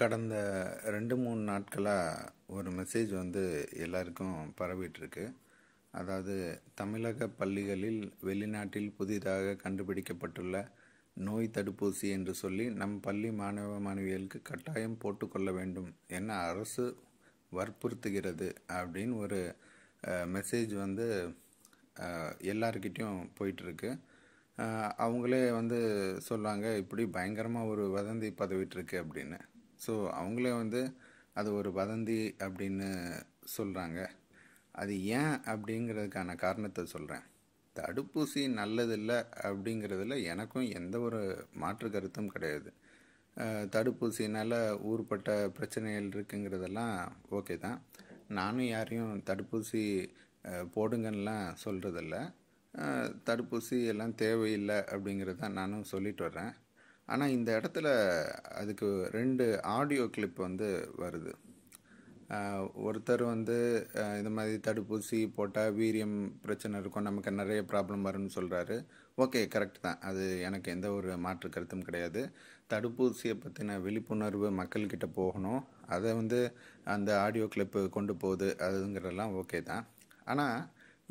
கடந்த ரெண்டு மூணு நாட்களாக ஒரு மெசேஜ் வந்து எல்லாருக்கும் பரவிட்டுருக்கு அதாவது தமிழக பள்ளிகளில் வெளிநாட்டில் புதிதாக கண்டுபிடிக்கப்பட்டுள்ள நோய் தடுப்பூசி என்று சொல்லி நம் பள்ளி மாணவ மாணவிகளுக்கு கட்டாயம் போட்டுக்கொள்ள வேண்டும் என அரசு வற்புறுத்துகிறது அப்படின்னு ஒரு மெசேஜ் வந்து எல்லாருக்கிட்டேயும் போயிட்டுருக்கு அவங்களே வந்து சொல்லுவாங்க இப்படி பயங்கரமாக ஒரு வதந்தி பதவிட்டுருக்கு அப்படின்னு ஸோ அவங்களே வந்து அது ஒரு வதந்தி அப்படின்னு சொல்கிறாங்க அது ஏன் அப்படிங்கிறதுக்கான காரணத்தை சொல்கிறேன் தடுப்பூசி நல்லதில்லை அப்படிங்கிறதுல எனக்கும் எந்த ஒரு மாற்று கருத்தும் கிடையாது தடுப்பூசினால் ஊர்பட்ட பிரச்சனைகள் இருக்குங்கிறதெல்லாம் ஓகே தான் நானும் யாரையும் தடுப்பூசி போடுங்கன்னெலாம் சொல்கிறதில்ல தடுப்பூசி எல்லாம் தேவையில்லை அப்படிங்கிறத நானும் சொல்லிட்டு வர்றேன் ஆனால் இந்த இடத்துல அதுக்கு ரெண்டு ஆடியோ கிளிப் வந்து வருது ஒருத்தர் வந்து இந்த மாதிரி தடுப்பூசி போட்டால் வீரியம் பிரச்சனை இருக்கும் நமக்கு நிறைய ப்ராப்ளம் வரும்னு சொல்கிறாரு ஓகே கரெக்ட் தான் அது எனக்கு எந்த ஒரு மாற்று கருத்தும் கிடையாது தடுப்பூசியை பற்றின விழிப்புணர்வு மக்கள்கிட்ட போகணும் அதை வந்து அந்த ஆடியோ கிளிப்பு கொண்டு போகுது அதுங்கிறதெல்லாம் ஓகே தான் ஆனால்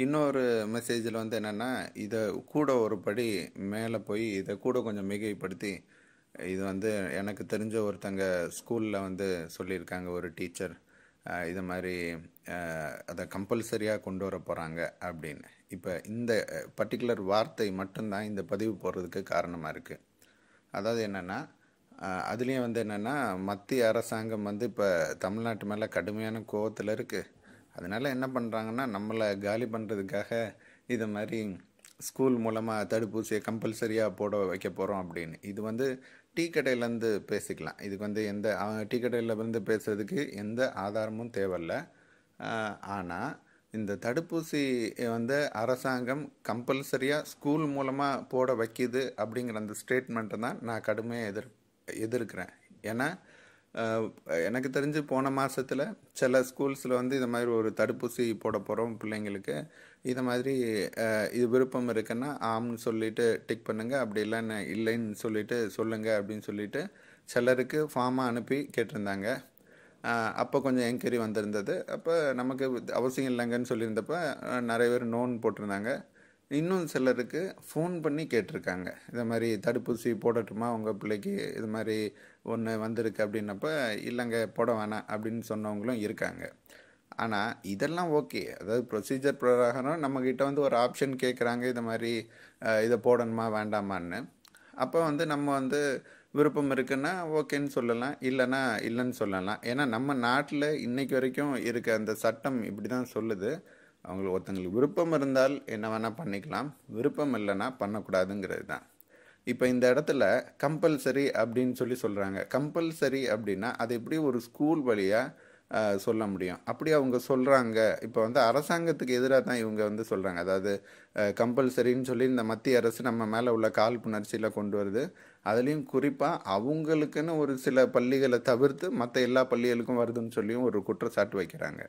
இன்னொரு மெசேஜில் வந்து என்னென்னா இதை கூட ஒரு படி மேலே போய் இதை கூட கொஞ்சம் மிகைப்படுத்தி இது வந்து எனக்கு தெரிஞ்ச ஒருத்தங்க ஸ்கூலில் வந்து சொல்லியிருக்காங்க ஒரு டீச்சர் இது மாதிரி அதை கம்பல்சரியாக கொண்டு வர போகிறாங்க அப்படின்னு இப்போ இந்த பர்டிகுலர் வார்த்தை மட்டும்தான் இந்த பதிவு போடுறதுக்கு காரணமாக இருக்குது அதாவது என்னென்னா அதுலேயும் வந்து என்னென்னா மத்திய அரசாங்கம் வந்து இப்போ தமிழ்நாட்டு மேலே கடுமையான கோவத்தில் இருக்குது அதனால் என்ன பண்ணுறாங்கன்னா நம்மளை காலி பண்ணுறதுக்காக இது மாதிரி ஸ்கூல் மூலமாக தடுப்பூசியை கம்பல்சரியாக போட வைக்க போகிறோம் அப்படின்னு இது வந்து டீ கடையிலேருந்து பேசிக்கலாம் இதுக்கு வந்து எந்த டீ கடையிலேருந்து பேசுகிறதுக்கு எந்த ஆதாரமும் தேவையில்லை ஆனால் இந்த தடுப்பூசி வந்து அரசாங்கம் கம்பல்சரியாக ஸ்கூல் மூலமாக போட வைக்கிது அப்படிங்கிற அந்த ஸ்டேட்மெண்ட்டை தான் நான் கடுமையாக எதிர் எதிர்க்கிறேன் ஏன்னா எனக்கு தெரிஞ்சு போன மாதத்தில் சில ஸ்கூல்ஸில் வந்து இது மாதிரி ஒரு தடுப்பூசி போட போகிறோம் பிள்ளைங்களுக்கு இது மாதிரி இது விருப்பம் இருக்குன்னா ஆம்னு சொல்லிவிட்டு டிக் பண்ணுங்கள் அப்படி இல்லைன்னு இல்லைன்னு சொல்லிவிட்டு சொல்லுங்கள் அப்படின்னு சொல்லிவிட்டு சிலருக்கு ஃபார்மாக அனுப்பி கேட்டிருந்தாங்க அப்போ கொஞ்சம் என்கொயரி வந்திருந்தது அப்போ நமக்கு அவசியம் இல்லைங்கன்னு சொல்லியிருந்தப்போ நிறைய பேர் நோன் போட்டிருந்தாங்க இன்னும் சிலருக்கு ஃபோன் பண்ணி கேட்டிருக்காங்க இது மாதிரி தடுப்பூசி போடட்டுமா உங்கள் பிள்ளைக்கு இது மாதிரி ஒன்று வந்திருக்கு அப்படின்னப்ப இல்லைங்க போட வேணாம் அப்படின்னு சொன்னவங்களும் இருக்காங்க ஆனால் இதெல்லாம் ஓகே அதாவது ப்ரொசீஜர் பிரகாரம் நம்மக்கிட்ட வந்து ஒரு ஆப்ஷன் கேட்குறாங்க இது மாதிரி இதை போடணுமா வேண்டாமான்னு அப்போ வந்து நம்ம வந்து விருப்பம் இருக்குன்னா ஓகேன்னு சொல்லலாம் இல்லைன்னா இல்லைன்னு சொல்லலாம் ஏன்னா நம்ம நாட்டில் இன்றைக்கு வரைக்கும் இருக்க அந்த சட்டம் இப்படி தான் சொல்லுது அவங்களுக்கு ஒருத்தங்களுக்கு விருப்பம் இருந்தால் என்ன வேணால் பண்ணிக்கலாம் விருப்பம் இல்லைன்னா பண்ணக்கூடாதுங்கிறது தான் இப்போ இந்த இடத்துல கம்பல்சரி அப்படின்னு சொல்லி சொல்கிறாங்க கம்பல்சரி அப்படின்னா அது எப்படி ஒரு ஸ்கூல் வழியாக சொல்ல முடியும் அப்படி அவங்க சொல்கிறாங்க இப்போ வந்து அரசாங்கத்துக்கு எதிராக தான் இவங்க வந்து சொல்கிறாங்க அதாவது கம்பல்சரின்னு சொல்லி இந்த மத்திய அரசு நம்ம மேலே உள்ள காழ்ப்புணர்ச்சியில் கொண்டு வருது அதுலேயும் குறிப்பாக அவங்களுக்குன்னு ஒரு சில பள்ளிகளை தவிர்த்து மற்ற எல்லா பள்ளிகளுக்கும் வருதுன்னு சொல்லியும் ஒரு குற்றச்சாட்டு வைக்கிறாங்க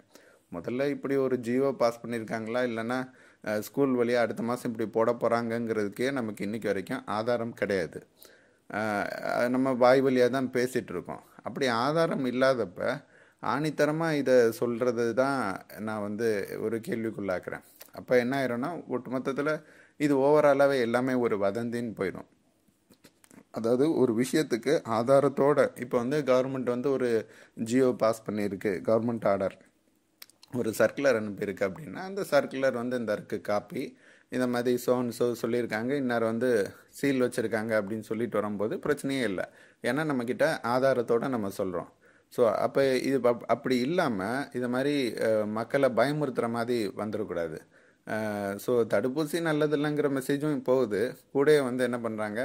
முதல்ல இப்படி ஒரு ஜியோ பாஸ் பண்ணியிருக்காங்களா இல்லைன்னா ஸ்கூல் வழியாக அடுத்த மாதம் இப்படி போட போகிறாங்கங்கிறதுக்கே நமக்கு இன்றைக்கி வரைக்கும் ஆதாரம் கிடையாது நம்ம வாய் வழியாக தான் பேசிகிட்ருக்கோம் அப்படி ஆதாரம் இல்லாதப்ப ஆணித்தரமாக இதை சொல்கிறது தான் நான் வந்து ஒரு கேள்விக்குள்ளாக்குறேன் அப்போ என்ன ஆயிரும்னா ஒட்டு மொத்தத்தில் இது ஓவராலாகவே எல்லாமே ஒரு வதந்தின்னு போயிடும் அதாவது ஒரு விஷயத்துக்கு ஆதாரத்தோடு இப்போ வந்து கவர்மெண்ட் வந்து ஒரு ஜியோ பாஸ் பண்ணியிருக்கு கவர்மெண்ட் ஆர்டர் ஒரு சர்க்குலர் அனுப்பியிருக்கு அப்படின்னா அந்த சர்க்குலர் வந்து இந்த இருக்கு காப்பி இந்த மாதிரி சோன் சோ சொல்லியிருக்காங்க இன்னார் வந்து சீல் வச்சுருக்காங்க அப்படின்னு சொல்லிட்டு வரும்போது பிரச்சனையே இல்லை ஏன்னா நம்மக்கிட்ட ஆதாரத்தோடு நம்ம சொல்கிறோம் ஸோ அப்போ இது அப்படி இல்லாமல் இது மாதிரி மக்களை பயமுறுத்துகிற மாதிரி வந்துடக்கூடாது ஸோ தடுப்பூசி நல்லது இல்லைங்கிற மெசேஜும் போகுது கூட வந்து என்ன பண்ணுறாங்க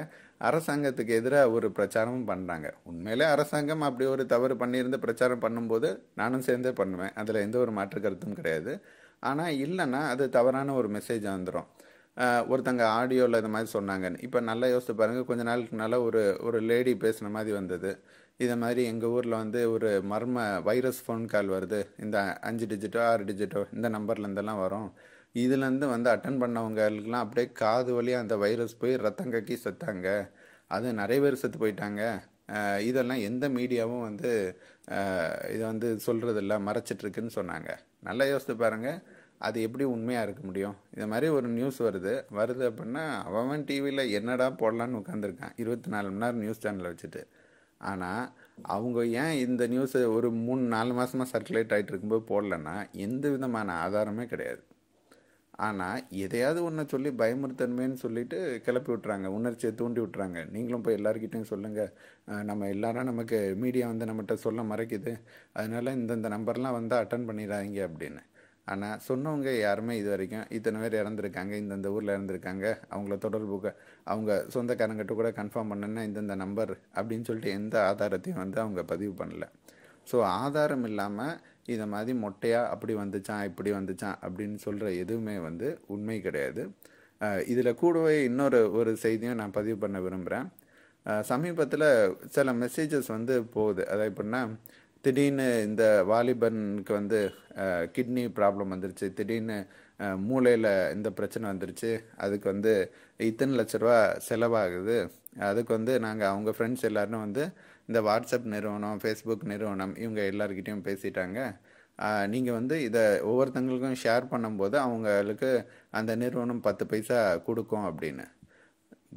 அரசாங்கத்துக்கு எதிராக ஒரு பிரச்சாரமும் பண்ணுறாங்க உண்மையிலே அரசாங்கம் அப்படி ஒரு தவறு பண்ணியிருந்து பிரச்சாரம் பண்ணும்போது நானும் சேர்ந்தே பண்ணுவேன் அதில் எந்த ஒரு மாற்று கருத்தும் கிடையாது ஆனால் இல்லைன்னா அது தவறான ஒரு மெசேஜ் வந்துடும் ஒருத்தங்க ஆடியோவில் இந்த மாதிரி சொன்னாங்கன்னு இப்போ நல்லா யோசித்து பாருங்கள் கொஞ்ச நாளுக்கு நல்லா ஒரு ஒரு லேடி பேசுன மாதிரி வந்தது இதை மாதிரி எங்கள் ஊரில் வந்து ஒரு மர்ம வைரஸ் ஃபோன் கால் வருது இந்த அஞ்சு டிஜிட்டோ ஆறு டிஜிட்டோ இந்த நம்பர்லேருந்தெல்லாம் வரும் இதுலேருந்து வந்து அட்டன் பண்ணவங்களுக்குலாம் அப்படியே காது வழியாக அந்த வைரஸ் போய் ரத்தம் கக்கி செத்தாங்க அது நிறைய பேர் செத்து போயிட்டாங்க இதெல்லாம் எந்த மீடியாவும் வந்து இதை வந்து சொல்கிறதில்ல மறைச்சிட்ருக்குன்னு சொன்னாங்க நல்லா யோசித்து பாருங்கள் அது எப்படி உண்மையாக இருக்க முடியும் இது மாதிரி ஒரு நியூஸ் வருது வருது அப்படின்னா அவன் டிவியில் என்னடா போடலான்னு உட்காந்துருக்கான் இருபத்தி நாலு மணி நேரம் நியூஸ் சேனலை வச்சுட்டு ஆனால் அவங்க ஏன் இந்த நியூஸை ஒரு மூணு நாலு மாதமாக சர்க்குலேட் ஆகிட்டு இருக்கும்போது போடலன்னா எந்த விதமான ஆதாரமே கிடையாது ஆனால் எதையாவது ஒன்றை சொல்லி பயமுறுத்தன்மேன்னு சொல்லிட்டு கிளப்பி விட்றாங்க உணர்ச்சியை தூண்டி விட்றாங்க நீங்களும் போய் எல்லாருக்கிட்டையும் சொல்லுங்கள் நம்ம எல்லாரும் நமக்கு மீடியா வந்து நம்மகிட்ட சொல்ல மறைக்குது அதனால் இந்தந்த நம்பர்லாம் வந்து அட்டன் பண்ணிடாதீங்க அப்படின்னு ஆனால் சொன்னவங்க யாருமே இது வரைக்கும் இத்தனை பேர் இறந்துருக்காங்க இந்தந்த ஊரில் இறந்துருக்காங்க அவங்கள தொடர்பு அவங்க சொந்தக்காரங்கிட்ட கூட கன்ஃபார்ம் பண்ணேன்னா இந்தந்த நம்பர் அப்படின்னு சொல்லிட்டு எந்த ஆதாரத்தையும் வந்து அவங்க பதிவு பண்ணல ஸோ ஆதாரம் இல்லாமல் இதை மாதிரி மொட்டையாக அப்படி வந்துச்சான் இப்படி வந்துச்சான் அப்படின்னு சொல்கிற எதுவுமே வந்து உண்மை கிடையாது இதில் கூடவே இன்னொரு ஒரு செய்தியும் நான் பதிவு பண்ண விரும்புகிறேன் சமீபத்தில் சில மெசேஜஸ் வந்து போகுது அதை எப்படின்னா திடீர்னு இந்த வாலிபனுக்கு வந்து கிட்னி ப்ராப்ளம் வந்துருச்சு திடீர்னு மூளையில் இந்த பிரச்சனை வந்துருச்சு அதுக்கு வந்து இத்தனை லட்ச ரூபா செலவாகுது அதுக்கு வந்து நாங்கள் அவங்க ஃப்ரெண்ட்ஸ் எல்லோரும் வந்து இந்த வாட்ஸ்அப் நிறுவனம் ஃபேஸ்புக் நிறுவனம் இவங்க எல்லாருக்கிட்டையும் பேசிட்டாங்க நீங்கள் வந்து இதை ஒவ்வொருத்தங்களுக்கும் ஷேர் பண்ணும்போது அவங்களுக்கு அந்த நிறுவனம் பத்து பைசா கொடுக்கும் அப்படின்னு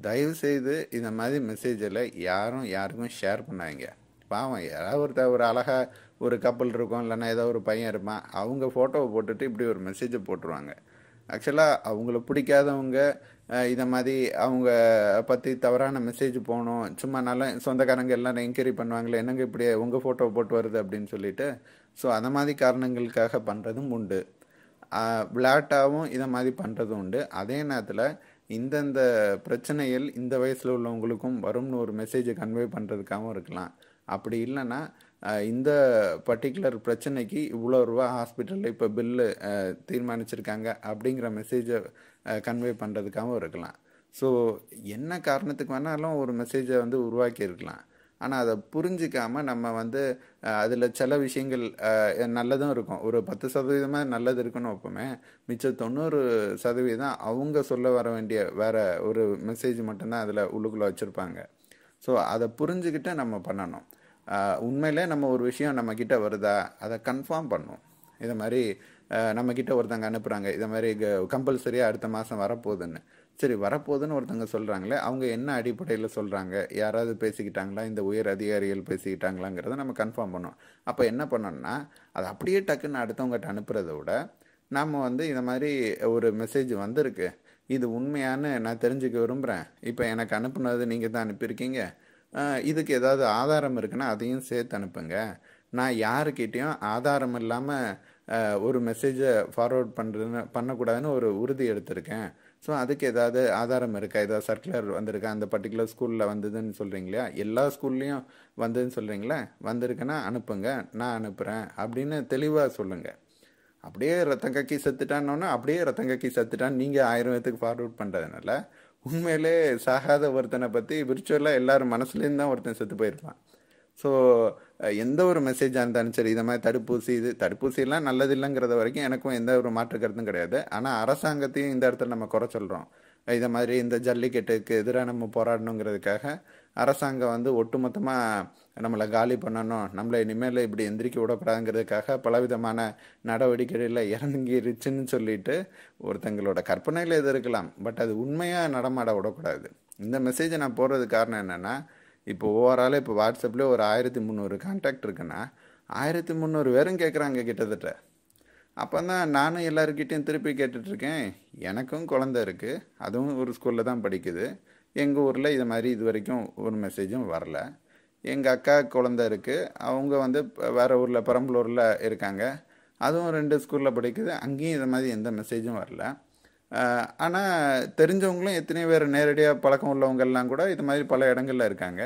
தயவுசெய்து இந்த மாதிரி மெசேஜில் யாரும் யாருக்கும் ஷேர் பண்ணாங்க பாவம் யாராவது ஒருத்த ஒரு அழகாக ஒரு கப்பல் இருக்கும் இல்லைன்னா ஏதோ ஒரு பையன் இருப்பான் அவங்க ஃபோட்டோவை போட்டுட்டு இப்படி ஒரு மெசேஜை போட்டுருவாங்க ஆக்சுவலாக அவங்கள பிடிக்காதவங்க இதை மாதிரி அவங்க பற்றி தவறான மெசேஜ் போகணும் சும்மா நல்லா சொந்தக்காரங்க எல்லாரும் என்கொயரி பண்ணுவாங்களே என்னங்க இப்படி உங்கள் ஃபோட்டோ போட்டு வருது அப்படின்னு சொல்லிட்டு ஸோ அந்த மாதிரி காரணங்களுக்காக பண்ணுறதும் உண்டு விளையாட்டாகவும் இதை மாதிரி பண்ணுறதும் உண்டு அதே நேரத்தில் இந்தந்த பிரச்சனைகள் இந்த வயசில் உள்ளவங்களுக்கும் வரும்னு ஒரு மெசேஜை கன்வே பண்ணுறதுக்காகவும் இருக்கலாம் அப்படி இல்லைன்னா இந்த பர்டிகுலர் பிரச்சனைக்கு இவ்வளோ ரூபா ஹாஸ்பிட்டலில் இப்போ பில்லு தீர்மானிச்சிருக்காங்க அப்படிங்கிற மெசேஜை கன்வே பண்ணுறதுக்காகவும் இருக்கலாம் ஸோ என்ன காரணத்துக்கு வேணாலும் ஒரு மெசேஜை வந்து உருவாக்கியிருக்கலாம் ஆனால் அதை புரிஞ்சிக்காமல் நம்ம வந்து அதில் சில விஷயங்கள் நல்லதும் இருக்கும் ஒரு பத்து சதவீதமாக நல்லது இருக்கணும் அப்போமே மிச்சம் தொண்ணூறு சதவீதம் அவங்க சொல்ல வர வேண்டிய வேறு ஒரு மெசேஜ் மட்டும்தான் அதில் உள்ளுக்குள்ளே வச்சுருப்பாங்க ஸோ அதை புரிஞ்சுக்கிட்டு நம்ம பண்ணணும் உண்மையில் நம்ம ஒரு விஷயம் நம்மக்கிட்ட வருதா அதை கன்ஃபார்ம் பண்ணும் இதை மாதிரி நம்மக்கிட்ட ஒருத்தங்க அனுப்புகிறாங்க இதை மாதிரி கம்பல்சரியாக அடுத்த மாதம் வரப்போகுதுன்னு சரி வரப்போகுதுன்னு ஒருத்தங்க சொல்கிறாங்களே அவங்க என்ன அடிப்படையில் சொல்கிறாங்க யாராவது பேசிக்கிட்டாங்களா இந்த உயர் அதிகாரிகள் பேசிக்கிட்டாங்களாங்கிறத நம்ம கன்ஃபார்ம் பண்ணோம் அப்போ என்ன பண்ணோம்னா அது அப்படியே டக்குன்னு அடுத்தவங்ககிட்ட அனுப்புகிறத விட நாம் வந்து இந்த மாதிரி ஒரு மெசேஜ் வந்திருக்கு இது உண்மையான நான் தெரிஞ்சுக்க விரும்புகிறேன் இப்போ எனக்கு அனுப்புனது நீங்கள் தான் அனுப்பியிருக்கீங்க இதுக்கு ஏதாவது ஆதாரம் இருக்குன்னா அதையும் சேர்த்து அனுப்புங்க நான் யாருக்கிட்டேயும் ஆதாரம் இல்லாமல் ஒரு மெசேஜை ஃபார்வேர்ட் பண்ணுறதுன்னு பண்ணக்கூடாதுன்னு ஒரு உறுதி எடுத்திருக்கேன் ஸோ அதுக்கு ஏதாவது ஆதாரம் இருக்கா ஏதாவது சர்க்குலர் வந்திருக்கா அந்த பர்டிகுலர் ஸ்கூலில் வந்ததுன்னு சொல்கிறீங்களா எல்லா ஸ்கூல்லேயும் வந்ததுன்னு சொல்கிறீங்களா வந்திருக்குன்னா அனுப்புங்க நான் அனுப்புகிறேன் அப்படின்னு தெளிவாக சொல்லுங்கள் அப்படியே ரத்தம் கக்கி செத்துட்டான்னொன்னே அப்படியே ரத்தம் கக்கி செத்துட்டான்னு நீங்கள் ஆயிரம் பேத்துக்கு ஃபார்வர்ட் பண்ணுறதுனால உண்மையிலே சாகாத ஒருத்தனை பற்றி விர்ச்சுவலாக எல்லாரும் மனசுலேருந்து தான் ஒருத்தன் செத்து போயிருப்பான் ஸோ எந்த ஒரு மெசேஜாக இருந்தாலும் சரி இதை மாதிரி தடுப்பூசி இது தடுப்பூசியெல்லாம் நல்லது இல்லைங்கிறத வரைக்கும் எனக்கும் எந்த ஒரு மாற்று கருத்தும் கிடையாது ஆனால் அரசாங்கத்தையும் இந்த இடத்துல நம்ம குறை சொல்கிறோம் இதை மாதிரி இந்த ஜல்லிக்கட்டுக்கு எதிராக நம்ம போராடணுங்கிறதுக்காக அரசாங்கம் வந்து ஒட்டுமொத்தமாக நம்மளை காலி பண்ணணும் நம்மளை இனிமேல் இப்படி எந்திரிக்க விடப்படாங்கிறதுக்காக பலவிதமான நடவடிக்கைகளில் இறங்கிருச்சுன்னு சொல்லிட்டு ஒருத்தங்களோட கற்பனையில் இது இருக்கலாம் பட் அது உண்மையாக நடமாட விடக்கூடாது இந்த மெசேஜை நான் போடுறதுக்கு காரணம் என்னென்னா இப்போ ஓவராலாக இப்போ வாட்ஸ்அப்லேயே ஒரு ஆயிரத்தி முந்நூறு கான்டாக்ட் இருக்குன்னா ஆயிரத்தி முந்நூறு பேரும் கேட்குறாங்க கிட்டத்தட்ட அப்போ தான் நானும் எல்லாருக்கிட்டையும் திருப்பி கேட்டுட்ருக்கேன் எனக்கும் குழந்த இருக்குது அதுவும் ஒரு ஸ்கூலில் தான் படிக்குது எங்கள் ஊரில் இது மாதிரி இது வரைக்கும் ஒரு மெசேஜும் வரல எங்கள் அக்கா குழந்த இருக்குது அவங்க வந்து வேறு ஊரில் பெரம்பலூரில் இருக்காங்க அதுவும் ரெண்டு ஸ்கூலில் படிக்குது அங்கேயும் இது மாதிரி எந்த மெசேஜும் வரல ஆனால் தெரிஞ்சவங்களும் எத்தனையோ பேர் நேரடியாக பழக்கம் உள்ளவங்கள்லாம் கூட இது மாதிரி பல இடங்களில் இருக்காங்க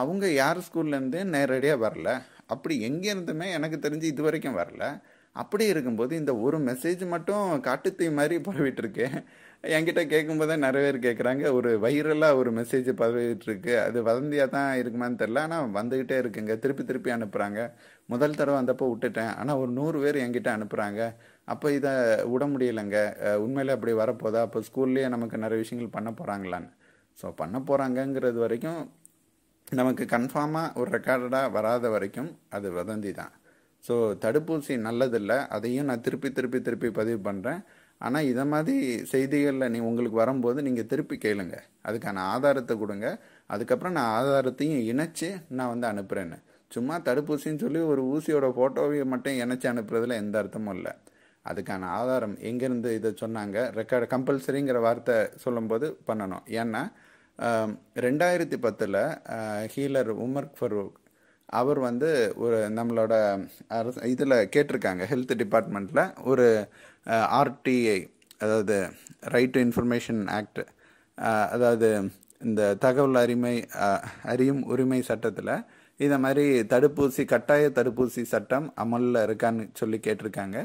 அவங்க யார் ஸ்கூல்லேருந்து நேரடியாக வரல அப்படி எங்கேருந்துமே எனக்கு தெரிஞ்சு இது வரைக்கும் வரல அப்படி இருக்கும்போது இந்த ஒரு மெசேஜ் மட்டும் காட்டுத்தீ மாதிரி பரவிட்டுருக்கேன் என்கிட்ட கேட்கும்போது நிறைய பேர் கேட்குறாங்க ஒரு வைரலாக ஒரு மெசேஜ் பரவிட்டுருக்கு அது வதந்தியாக தான் இருக்குமான்னு தெரில ஆனால் வந்துக்கிட்டே இருக்குங்க திருப்பி திருப்பி அனுப்புகிறாங்க முதல் தடவை வந்தப்போ விட்டுட்டேன் ஆனால் ஒரு நூறு பேர் என்கிட்ட அனுப்புகிறாங்க அப்போ இதை விட முடியலைங்க உண்மையில் அப்படி வரப்போதா அப்போ ஸ்கூல்லேயே நமக்கு நிறைய விஷயங்கள் பண்ண போகிறாங்களான்னு ஸோ பண்ண போகிறாங்கங்கிறது வரைக்கும் நமக்கு கன்ஃபார்மாக ஒரு ரெக்கார்டடாக வராத வரைக்கும் அது வதந்தி தான் ஸோ தடுப்பூசி நல்லதில்லை அதையும் நான் திருப்பி திருப்பி திருப்பி பதிவு பண்ணுறேன் ஆனால் இதை மாதிரி செய்திகளில் நீ உங்களுக்கு வரும்போது நீங்கள் திருப்பி கேளுங்க அதுக்கான ஆதாரத்தை கொடுங்க அதுக்கப்புறம் நான் ஆதாரத்தையும் இணைச்சி நான் வந்து அனுப்புகிறேன்னு சும்மா தடுப்பூசின்னு சொல்லி ஒரு ஊசியோட ஃபோட்டோவை மட்டும் இணைச்சி அனுப்புறதுல எந்த அர்த்தமும் இல்லை அதுக்கான ஆதாரம் எங்கேருந்து இதை சொன்னாங்க ரெக்கார்டு கம்பல்சரிங்கிற வார்த்தை சொல்லும்போது பண்ணணும் ஏன்னா ரெண்டாயிரத்தி பத்தில் ஹீலர் உமர் ஃபரூக் அவர் வந்து ஒரு நம்மளோட அரசு இதில் கேட்டிருக்காங்க ஹெல்த் டிபார்ட்மெண்ட்டில் ஒரு ஆர்டிஐ அதாவது ரைட் டு இன்ஃபர்மேஷன் ஆக்ட் அதாவது இந்த தகவல் அறிமை அறியும் உரிமை சட்டத்தில் இந்த மாதிரி தடுப்பூசி கட்டாய தடுப்பூசி சட்டம் அமலில் இருக்கான்னு சொல்லி கேட்டிருக்காங்க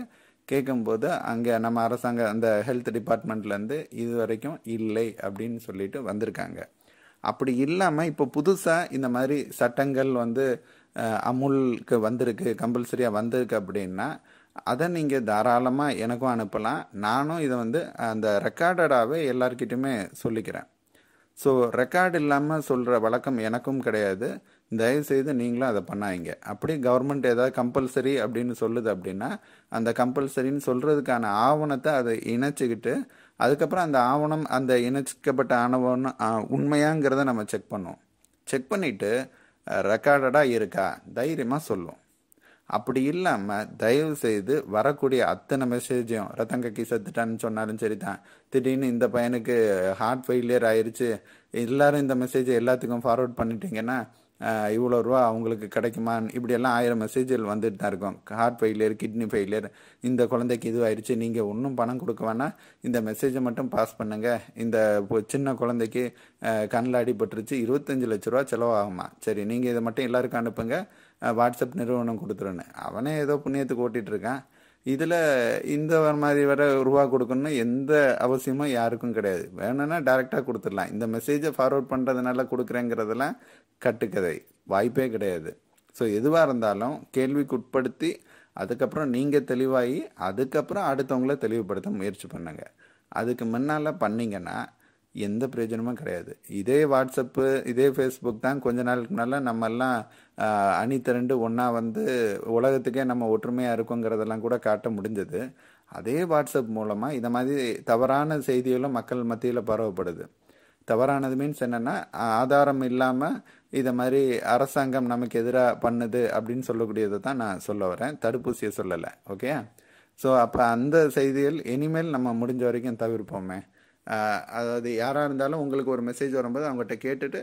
கேட்கும்போது அங்கே நம்ம அரசாங்க அந்த ஹெல்த் டிபார்ட்மெண்ட்லேருந்து இது வரைக்கும் இல்லை அப்படின்னு சொல்லிட்டு வந்திருக்காங்க அப்படி இல்லாமல் இப்போ புதுசாக இந்த மாதிரி சட்டங்கள் வந்து அமுலுக்கு வந்திருக்கு கம்பல்சரியாக வந்திருக்கு அப்படின்னா அதை நீங்கள் தாராளமாக எனக்கும் அனுப்பலாம் நானும் இதை வந்து அந்த ரெக்கார்டடாகவே எல்லார்கிட்டையுமே சொல்லிக்கிறேன் ஸோ ரெக்கார்டு இல்லாமல் சொல்கிற வழக்கம் எனக்கும் கிடையாது தயவுசெய்து நீங்களும் அதை பண்ணாதீங்க அப்படி கவர்மெண்ட் ஏதாவது கம்பல்சரி அப்படின்னு சொல்லுது அப்படின்னா அந்த கம்பல்சரின்னு சொல்கிறதுக்கான ஆவணத்தை அதை இணைச்சிக்கிட்டு அதுக்கப்புறம் அந்த ஆவணம் அந்த இணைச்சிக்கப்பட்ட ஆணவம்னு உண்மையாங்கிறத நம்ம செக் பண்ணுவோம் செக் பண்ணிவிட்டு ரெக்கார்டடாக இருக்கா தைரியமாக சொல்லுவோம் அப்படி இல்லாமல் தயவு செய்து வரக்கூடிய அத்தனை மெசேஜையும் ரத்தங்க கக்கி செத்துட்டான்னு சொன்னாலும் சரி தான் திடீர்னு இந்த பையனுக்கு ஹார்ட் ஃபெயிலியர் ஆயிடுச்சு எல்லாரும் இந்த மெசேஜை எல்லாத்துக்கும் ஃபார்வர்ட் பண்ணிட்டீங்கன்னா இவ்வளோ ரூபா அவங்களுக்கு கிடைக்குமான்னு இப்படியெல்லாம் ஆயிரம் மெசேஜில் வந்துட்டு தான் இருக்கும் ஹார்ட் ஃபெயிலியர் கிட்னி ஃபெயிலியர் இந்த குழந்தைக்கு இதுவாயிருச்சு நீங்கள் ஒன்றும் பணம் கொடுக்க வேணால் இந்த மெசேஜை மட்டும் பாஸ் பண்ணுங்கள் இந்த சின்ன குழந்தைக்கு கண்ணில் அடிபட்டுருச்சு இருபத்தஞ்சி லட்ச ரூபா செலவாகுமா சரி நீங்கள் இதை மட்டும் எல்லாருக்கும் அனுப்புங்க வாட்ஸ்அப் நிறுவனம் கொடுத்துருன்னு அவனே ஏதோ புண்ணியத்துக்கு ஓட்டிகிட்ருக்கான் இதில் இந்த மாதிரி வர ரூபா கொடுக்கணும்னு எந்த அவசியமும் யாருக்கும் கிடையாது வேணும்னா டேரெக்டாக கொடுத்துடலாம் இந்த மெசேஜை ஃபார்வர்ட் பண்ணுறதுனால கொடுக்குறேங்கிறதெல்லாம் கட்டுக்கதை வாய்ப்பே கிடையாது ஸோ எதுவாக இருந்தாலும் கேள்விக்கு உட்படுத்தி அதுக்கப்புறம் நீங்கள் தெளிவாகி அதுக்கப்புறம் அடுத்தவங்கள தெளிவுபடுத்த முயற்சி பண்ணுங்கள் அதுக்கு முன்னால் பண்ணிங்கன்னா எந்த பிரயோஜனமும் கிடையாது இதே வாட்ஸ்அப்பு இதே ஃபேஸ்புக் தான் கொஞ்ச நாளுக்கு முன்னால் நம்மெல்லாம் அணி திரண்டு ஒன்றா வந்து உலகத்துக்கே நம்ம ஒற்றுமையாக இருக்கோங்கிறதெல்லாம் கூட காட்ட முடிஞ்சது அதே வாட்ஸ்அப் மூலமாக இந்த மாதிரி தவறான செய்திகளும் மக்கள் மத்தியில் பரவப்படுது தவறானது மீன்ஸ் என்னென்னா ஆதாரம் இல்லாமல் இதை மாதிரி அரசாங்கம் நமக்கு எதிராக பண்ணுது அப்படின்னு சொல்லக்கூடியதை தான் நான் சொல்ல வரேன் தடுப்பூசியை சொல்லலை ஓகே ஸோ அப்போ அந்த செய்திகள் இனிமேல் நம்ம முடிஞ்ச வரைக்கும் தவிர்ப்போமே அதாவது யாராக இருந்தாலும் உங்களுக்கு ஒரு மெசேஜ் வரும்போது அவங்ககிட்ட கேட்டுட்டு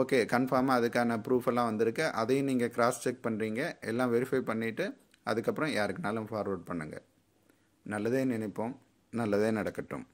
ஓகே கன்ஃபார்மாக அதுக்கான ப்ரூஃப் எல்லாம் வந்திருக்கு அதையும் நீங்கள் கிராஸ் செக் பண்ணுறீங்க எல்லாம் வெரிஃபை பண்ணிவிட்டு அதுக்கப்புறம் யாருக்குனாலும் ஃபார்வேர்ட் பண்ணுங்கள் நல்லதே நினைப்போம் நல்லதே நடக்கட்டும்